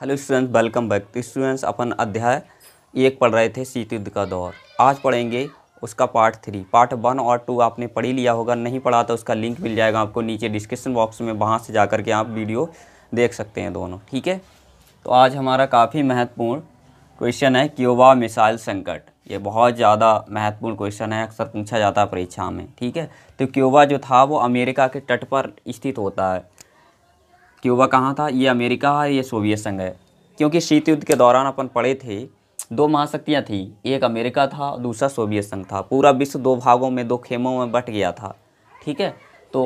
Hello students welcome back तो students अपन अध्याय एक पढ़ रहे थे शीत युद्ध का दौर आज पढ़ेंगे उसका पार्ट थ्री पार्ट वन और टू आपने पढ़ ही लिया होगा नहीं पढ़ा तो उसका लिंक मिल जाएगा आपको नीचे डिस्क्रिप्शन बॉक्स में वहाँ से जा के आप वीडियो देख सकते हैं दोनों ठीक है तो आज हमारा काफ़ी महत्वपूर्ण क्वेश्चन है क्यूबा मिसाइल संकट ये बहुत ज़्यादा महत्वपूर्ण क्वेश्चन है अक्सर पूछा जाता है परीक्षा में ठीक है तो क्यूबा जो था वो अमेरिका के तट पर स्थित होता है क्यूबा कहाँ था ये अमेरिका है ये सोवियत संघ है क्योंकि शीत युद्ध के दौरान अपन पढ़े थे दो महाशक्तियाँ थीं एक अमेरिका था दूसरा सोवियत संघ था पूरा विश्व दो भागों में दो खेमों में बट गया था ठीक है तो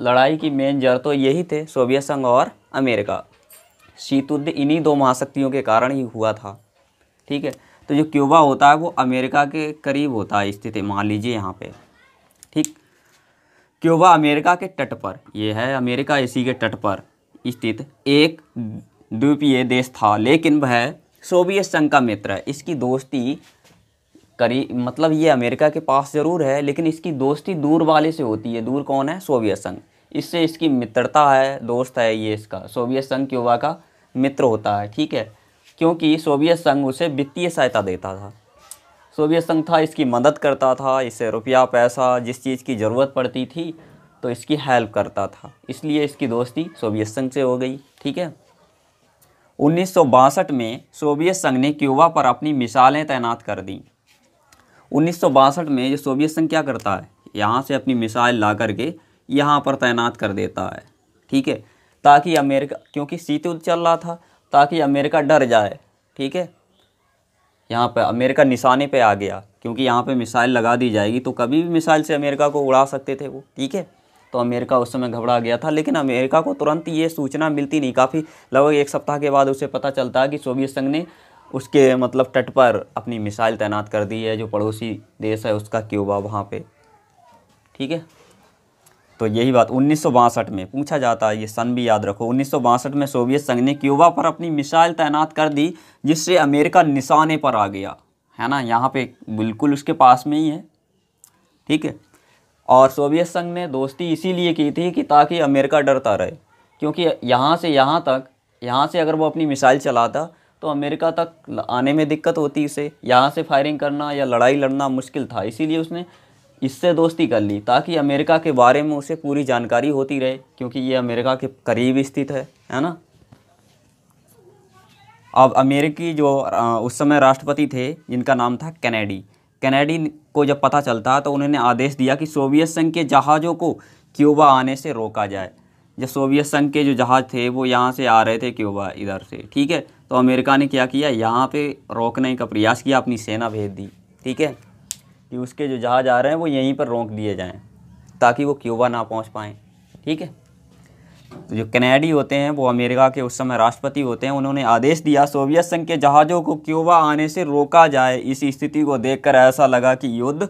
लड़ाई की मेन जड़ तो यही थे सोवियत संघ और अमेरिका शीत युद्ध इन्हीं दो महाशक्तियों के कारण ही हुआ था ठीक है तो जो क्यूबा होता है वो अमेरिका के करीब होता है स्थिति मान लीजिए यहाँ पे ठीक क्यूबा अमेरिका के तट पर ये है अमेरिका इसी के तट पर स्थित एक द्वीपीय देश था लेकिन वह सोवियत संघ का मित्र है इसकी दोस्ती करी मतलब ये अमेरिका के पास ज़रूर है लेकिन इसकी दोस्ती दूर वाले से होती है दूर कौन है सोवियत संघ इससे इसकी मित्रता है दोस्त है ये इसका सोवियत संघ क्यूबा का मित्र होता है ठीक है क्योंकि सोवियत संघ उसे वित्तीय सहायता देता था सोवियत संघ था इसकी मदद करता था इससे रुपया पैसा जिस चीज़ की ज़रूरत पड़ती थी तो इसकी हेल्प करता था इसलिए इसकी दोस्ती सोवियत संघ से हो गई ठीक है उन्नीस में सोवियत संघ ने क्यूबा पर अपनी मिसालें तैनात कर दी उन्नीस में जो सोवियत संघ क्या करता है यहाँ से अपनी मिसाइल ला करके यहाँ पर तैनात कर देता है ठीक है ताकि अमेरिका क्योंकि शीत युद्ध चल रहा था ताकि अमेरिका डर जाए ठीक है यहाँ पर अमेरिका निशाने पे आ गया क्योंकि यहाँ पे मिसाइल लगा दी जाएगी तो कभी भी मिसाइल से अमेरिका को उड़ा सकते थे वो ठीक है तो अमेरिका उस समय घबरा गया था लेकिन अमेरिका को तुरंत ये सूचना मिलती नहीं काफ़ी लगभग एक सप्ताह के बाद उसे पता चलता है कि सोवियत संघ ने उसके मतलब तट पर अपनी मिसाइल तैनात कर दी है जो पड़ोसी देश है उसका क्यूबा वहाँ पे ठीक है तो यही बात उन्नीस में पूछा जाता है ये सन भी याद रखो उन्नीस में सोवियत संघ ने क्यूबा पर अपनी मिसाइल तैनात कर दी जिससे अमेरिका निशाने पर आ गया है ना यहाँ पे बिल्कुल उसके पास में ही है ठीक है और सोवियत संघ ने दोस्ती इसीलिए की थी कि ताकि अमेरिका डरता रहे क्योंकि यहाँ से यहाँ तक यहाँ से अगर वो अपनी मिसाइल चलाता तो अमेरिका तक आने में दिक्कत होती इसे यहाँ से फायरिंग करना या लड़ाई लड़ना मुश्किल था इसीलिए उसने इससे दोस्ती कर ली ताकि अमेरिका के बारे में उसे पूरी जानकारी होती रहे क्योंकि ये अमेरिका के करीब स्थित है है ना अब अमेरिकी जो उस समय राष्ट्रपति थे जिनका नाम था कैनेडी कैनेडी को जब पता चलता तो उन्होंने आदेश दिया कि सोवियत संघ के जहाज़ों को क्यूबा आने से रोका जाए जब सोवियत संघ के जो जहाज़ थे वो यहाँ से आ रहे थे क्यूबा इधर से ठीक है तो अमेरिका ने क्या किया यहाँ पे रोकने का प्रयास किया अपनी सेना भेज दी ठीक है कि उसके जो जहाज़ आ रहे हैं वो यहीं पर रोक दिए जाएँ ताकि वो क्यूबा ना पहुँच पाएँ ठीक है तो जो कनेडी होते हैं वो अमेरिका के उस समय राष्ट्रपति होते हैं उन्होंने आदेश दिया सोवियत संघ के जहाज़ों को क्यूबा आने से रोका जाए इस स्थिति को देखकर ऐसा लगा कि युद्ध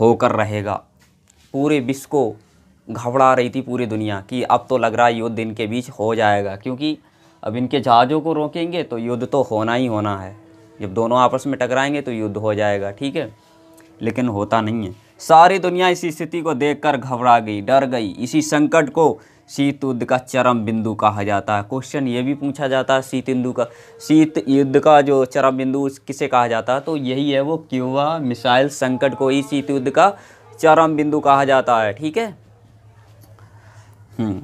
होकर रहेगा पूरे विश्व को घबरा रही थी पूरी दुनिया कि अब तो लग रहा है युद्ध इनके बीच हो जाएगा क्योंकि अब इनके जहाज़ों को रोकेंगे तो युद्ध तो होना ही होना है जब दोनों आपस में टकराएंगे तो युद्ध हो जाएगा ठीक है लेकिन होता नहीं है सारी दुनिया इस स्थिति को देखकर घबरा गई डर गई इसी संकट को शीत युद्ध का चरम बिंदु कहा जाता है क्वेश्चन ये भी पूछा जाता है शीत बिंदु का शीत युद्ध का जो चरम बिंदु किसे कहा जाता है तो यही है वो क्यूबा मिसाइल संकट को ही शीत युद्ध का चरम बिंदु कहा जाता है ठीक है हम्म।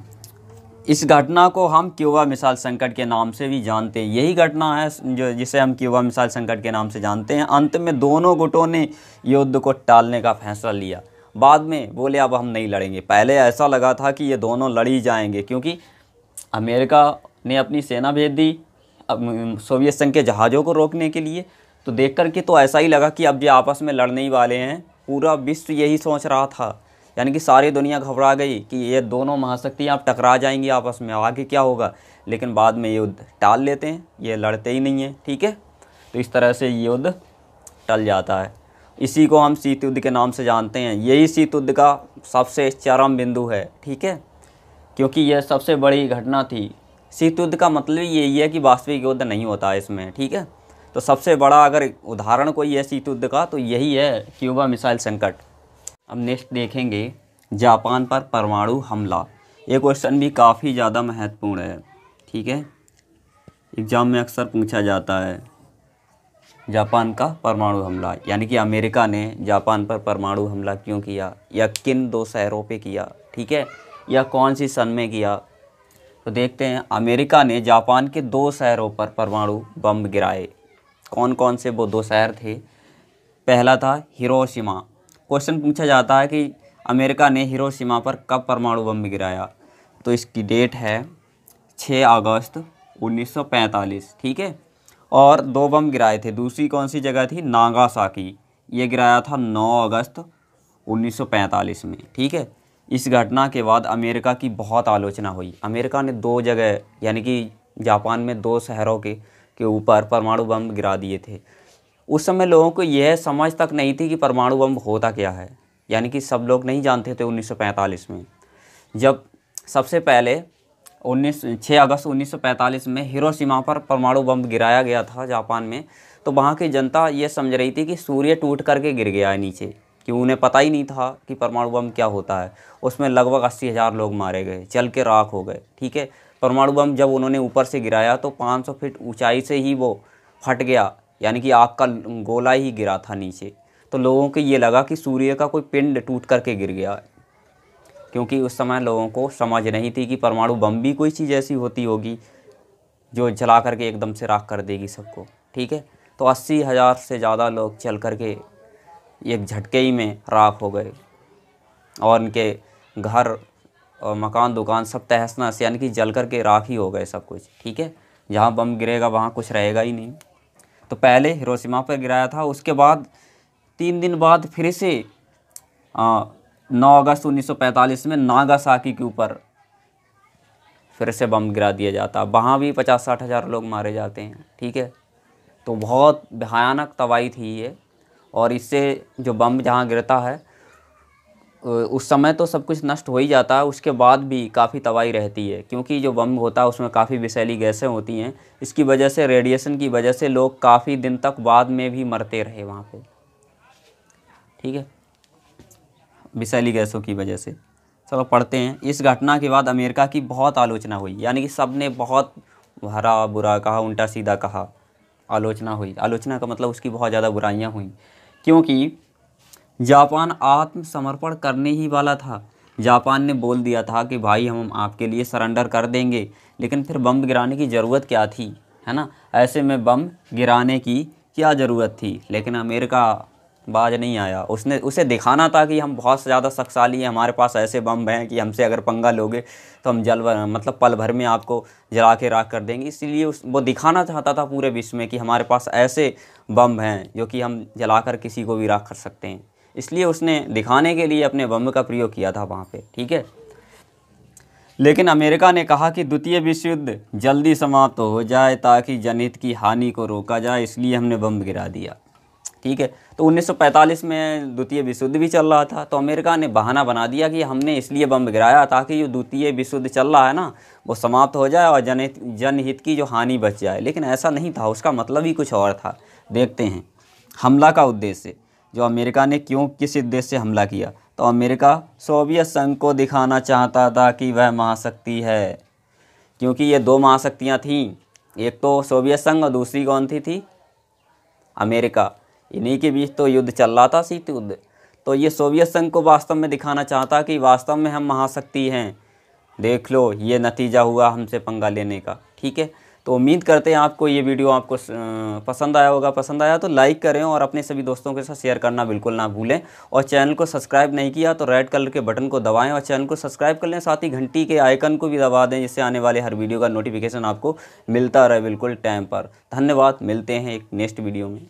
इस घटना को हम क्यूबा मिसाइल संकट के नाम से भी जानते हैं यही घटना है जो जिसे हम क्यूबा मिसाइल संकट के नाम से जानते हैं अंत में दोनों गुटों ने युद्ध को टालने का फैसला लिया बाद में बोले अब हम नहीं लड़ेंगे पहले ऐसा लगा था कि ये दोनों लड़ ही जाएंगे क्योंकि अमेरिका ने अपनी सेना भेज दी सोवियत संघ के जहाज़ों को रोकने के लिए तो देख कर के तो ऐसा ही लगा कि अब ये आपस में लड़ने ही वाले हैं पूरा विश्व यही सोच रहा था यानी कि सारी दुनिया घबरा गई कि ये दोनों महाशक्तियाँ अब टकरा जाएंगी आपस में आगे क्या होगा लेकिन बाद में युद्ध टाल लेते हैं ये लड़ते ही नहीं हैं ठीक है तो इस तरह से ये युद्ध टल जाता है इसी को हम शीत युद्ध के नाम से जानते हैं यही शीत युद्ध का सबसे चरम बिंदु है ठीक है क्योंकि यह सबसे बड़ी घटना थी शीत युद्ध का मतलब यही है कि वास्तविक युद्ध नहीं होता है इसमें ठीक है तो सबसे बड़ा अगर उदाहरण कोई है शीत युद्ध का तो यही है क्यूबा मिसाइल संकट अब नेक्स्ट देखेंगे जापान पर परमाणु हमला ये क्वेश्चन भी काफ़ी ज़्यादा महत्वपूर्ण है ठीक है एग्ज़ाम में अक्सर पूछा जाता है जापान का परमाणु हमला यानी कि अमेरिका ने जापान पर परमाणु हमला क्यों किया या किन दो शहरों पे किया ठीक है या कौन सी सन में किया तो देखते हैं अमेरिका ने जापान के दो शहरों पर परमाणु बम गिराए कौन कौन से वो दो शहर थे पहला था हिरोशिमा क्वेश्चन पूछा जाता है कि अमेरिका ने हिरोशिमा पर कब परमाणु बम गिराया तो इसकी डेट है छः अगस्त उन्नीस ठीक है और दो बम गिराए थे दूसरी कौन सी जगह थी नागासाकी ये गिराया था 9 अगस्त 1945 में ठीक है इस घटना के बाद अमेरिका की बहुत आलोचना हुई अमेरिका ने दो जगह यानी कि जापान में दो शहरों के के ऊपर परमाणु बम गिरा दिए थे उस समय लोगों को यह समझ तक नहीं थी कि परमाणु बम होता क्या है यानी कि सब लोग नहीं जानते थे 1945 में जब सबसे पहले उन्नीस छः अगस्त 1945 में हिरोशिमा पर परमाणु बम गिराया गया था जापान में तो वहाँ की जनता ये समझ रही थी कि सूर्य टूट करके गिर गया है नीचे कि उन्हें पता ही नहीं था कि परमाणु बम क्या होता है उसमें लगभग अस्सी हज़ार लोग मारे गए चल के राख हो गए ठीक है परमाणु बम जब उन्होंने ऊपर से गिराया तो पाँच फीट ऊंचाई से ही वो फट गया यानी कि आग का गोला ही गिरा था नीचे तो लोगों को ये लगा कि सूर्य का कोई पिंड टूट करके गिर गया क्योंकि उस समय लोगों को समझ नहीं थी कि परमाणु बम भी कोई चीज़ ऐसी होती होगी जो जला करके एकदम से राख कर देगी सबको ठीक है तो अस्सी हज़ार से ज़्यादा लोग चल कर के एक झटके ही में राख हो गए और उनके घर और मकान दुकान सब तहस नहस यानी कि जल कर के राख ही हो गए सब कुछ ठीक है जहाँ बम गिरेगा वहाँ कुछ रहेगा ही नहीं तो पहले हिरोशिमा पर गिराया था उसके बाद तीन दिन बाद फिर से 9 अगस्त 1945 में नागासाकी के ऊपर फिर से बम गिरा दिया जाता वहाँ भी पचास साठ हज़ार लोग मारे जाते हैं ठीक है तो बहुत भयानक तबाही थी ये और इससे जो बम जहाँ गिरता है उस समय तो सब कुछ नष्ट हो ही जाता है उसके बाद भी काफ़ी तबाही रहती है क्योंकि जो बम होता है उसमें काफ़ी विषैली गैसें होती हैं इसकी वजह से रेडिएशन की वजह से लोग काफ़ी दिन तक बाद में भी मरते रहे वहाँ पे ठीक है विषैली गैसों की वजह से चलो पढ़ते हैं इस घटना के बाद अमेरिका की बहुत आलोचना हुई यानी कि सब ने बहुत हरा बुरा कहा उल्टा सीधा कहा आलोचना हुई आलोचना का मतलब उसकी बहुत ज़्यादा बुराइयाँ हुई क्योंकि जापान आत्मसमर्पण करने ही वाला था जापान ने बोल दिया था कि भाई हम आपके लिए सरेंडर कर देंगे लेकिन फिर बम गिराने की ज़रूरत क्या थी है ना ऐसे में बम गिराने की क्या ज़रूरत थी लेकिन अमेरिका बाज नहीं आया उसने उसे दिखाना था कि हम बहुत ज़्यादा शक्शाली हैं हमारे पास ऐसे बम हैं कि हमसे अगर पंगा लोगे तो हम जल मतलब पल भर में आपको जला के राख कर देंगे इसलिए उस वो दिखाना चाहता था पूरे विश्व में कि हमारे पास ऐसे बम हैं जो कि हम जला कर किसी को भी राख कर सकते हैं इसलिए उसने दिखाने के लिए अपने बम का प्रयोग किया था वहाँ पर ठीक है लेकिन अमेरिका ने कहा कि द्वितीय विश्व युद्ध जल्दी समाप्त तो हो जाए ताकि जनहित की हानि को रोका जाए इसलिए हमने बम गिरा दिया ठीक है तो 1945 में द्वितीय विशुद्ध भी चल रहा था तो अमेरिका ने बहाना बना दिया कि हमने इसलिए बम गिराया ताकि जो द्वितीय विशुद्ध चल रहा है ना वो समाप्त हो जाए और जनहित जनहित की जो हानि बच जाए लेकिन ऐसा नहीं था उसका मतलब ही कुछ और था देखते हैं हमला का उद्देश्य जो अमेरिका ने क्यों किस उद्देश्य से हमला किया तो अमेरिका सोवियत संघ को दिखाना चाहता था कि वह महाशक्ति है क्योंकि ये दो महाशक्तियाँ थीं एक तो सोवियत संघ और दूसरी कौन थी थी अमेरिका इन्हीं के बीच तो युद्ध चल रहा था शीत युद्ध तो ये सोवियत संघ को वास्तव में दिखाना चाहता कि वास्तव में हम महाशक्ति हैं देख लो ये नतीजा हुआ हमसे पंगा लेने का ठीक है तो उम्मीद करते हैं आपको ये वीडियो आपको पसंद आया होगा पसंद आया तो लाइक करें और अपने सभी दोस्तों के साथ शेयर करना बिल्कुल ना भूलें और चैनल को सब्सक्राइब नहीं किया तो रेड कलर के बटन को दबाएं और चैनल को सब्सक्राइब कर लें साथ ही घंटी के आइकन को भी दबा दें जिससे आने वाले हर वीडियो का नोटिफिकेशन आपको मिलता रहे बिल्कुल टाइम पर धन्यवाद मिलते हैं एक नेक्स्ट वीडियो में